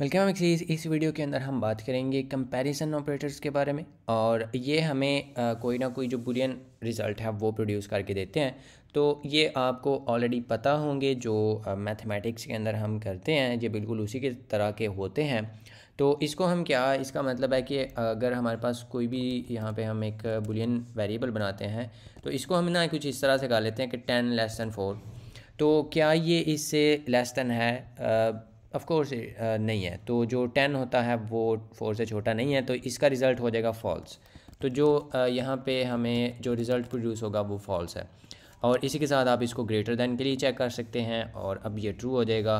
welcome axes इस video के अंदर हम बात करेंगे कंपैरिजन ऑपरेटर्स के बारे में और ये हमें आ, कोई ना कोई जो बुलियन रिज़ल्ट है वो प्रोड्यूस करके देते हैं तो ये आपको ऑलरेडी पता होंगे जो मैथमेटिक्स के अंदर हम करते हैं ये बिल्कुल उसी के तरह के होते हैं तो इसको हम क्या इसका मतलब है कि अगर हमारे पास कोई भी यहाँ पे हम एक बुलियन वेरिएबल बनाते हैं तो इसको हम ना कुछ इस तरह से गा लेते हैं कि टेन लेस दैन फोर तो क्या ये इससे लेस दैन है आ, ऑफ कोर्स eh, नहीं है तो जो टेन होता है वो फोर से छोटा नहीं है तो इसका रिज़ल्ट हो जाएगा फॉल्स तो जो यहाँ पे हमें जो रिज़ल्ट प्रोड्यूस होगा वो फॉल्स है और इसी के साथ आप इसको ग्रेटर दैन के लिए चेक कर सकते हैं और अब ये ट्रू हो जाएगा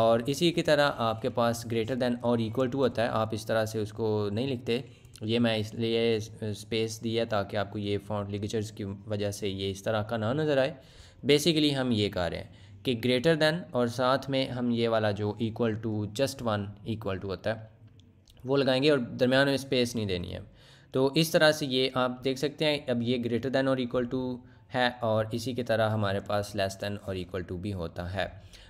और इसी की तरह आपके पास ग्रेटर दैन और इक्वल टू होता है आप इस तरह से उसको नहीं लिखते ये मैं इसलिए स्पेस दिया ताकि आपको ये फॉन्ट लिगेचर्स की वजह से ये इस तरह का ना नज़र आए बेसिकली हम ये कर रहे हैं कि ग्रेटर देन और साथ में हम ये वाला जो equal to just one equal to होता है वो लगाएंगे और दरमियान में स्पेस नहीं देनी है तो इस तरह से ये आप देख सकते हैं अब ये ग्रेटर दैन और इक्वल टू है और इसी की तरह हमारे पास लेस दैन और इक्वल टू भी होता है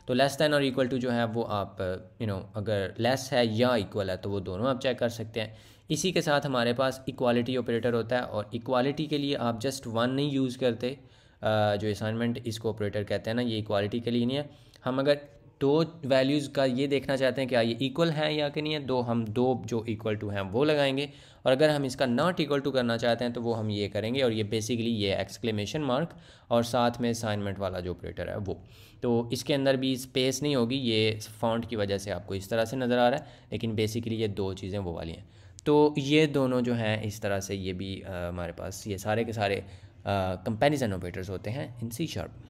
तो लेस दैन और इक्वल टू जो है वो आप यू नो अगर लेस है या इक्वल है तो वो दोनों आप चेक कर सकते हैं इसी के साथ हमारे पास इक्वालिटी ऑपरेटर होता है और इक्वालिटी के लिए आप जस्ट वन नहीं यूज़ करते जो असाइनमेंट इसको ऑपरेटर कहते हैं ना ये इक्वालिटी के लिए नहीं है हम अगर दो वैल्यूज़ का ये देखना चाहते हैं क्या हाँ, ये इक्वल है या कि नहीं है दो हम दो जो इक्वल टू हैं वो लगाएंगे और अगर हम इसका नॉट इक्वल टू करना चाहते हैं तो वो हम ये करेंगे और ये बेसिकली ये एक्सक्लेमेशन मार्क और साथ में असाइनमेंट वाला जो ऑपरेटर है वो तो इसके अंदर भी स्पेस नहीं होगी ये फॉन्ट की वजह से आपको इस तरह से नज़र आ रहा है लेकिन बेसिकली ये दो चीज़ें वो वाली हैं तो ये दोनों जो हैं इस तरह से ये भी हमारे पास ये सारे के सारे कंपेरिजन ऑपरेटर्स होते हैं इन सी शार्प